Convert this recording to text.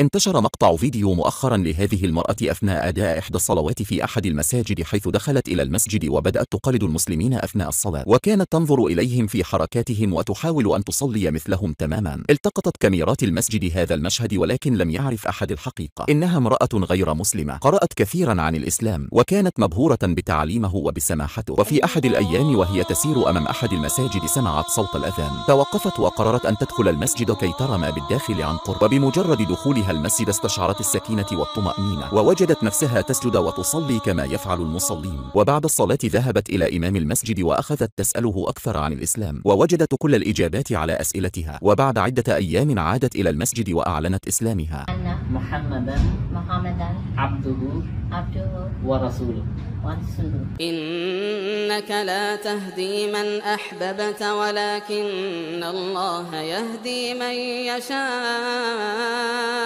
انتشر مقطع فيديو مؤخرا لهذه المرأة أثناء أداء إحدى الصلوات في أحد المساجد حيث دخلت إلى المسجد وبدأت تقلد المسلمين أثناء الصلاة وكانت تنظر إليهم في حركاتهم وتحاول أن تصلي مثلهم تماما التقطت كاميرات المسجد هذا المشهد ولكن لم يعرف أحد الحقيقة إنها امرأة غير مسلمة قرأت كثيرا عن الإسلام وكانت مبهورة بتعليمه وبسماحته وفي أحد الأيام وهي تسير أمام أحد المساجد سمعت صوت الأذان توقفت وقررت أن تدخل المسجد كي ترى ما بالداخل عن قرب وبمجرد دخولها بها المسجد استشعرت السكينة والطمأنينة ووجدت نفسها تسجد وتصلي كما يفعل المصلين وبعد الصلاة ذهبت إلى إمام المسجد وأخذت تسأله أكثر عن الإسلام ووجدت كل الإجابات على أسئلتها وبعد عدة أيام عادت إلى المسجد وأعلنت إسلامها محمدا محمدا عبده عبده ورسوله إنك لا تهدي من أحببت ولكن الله يهدي من يشاء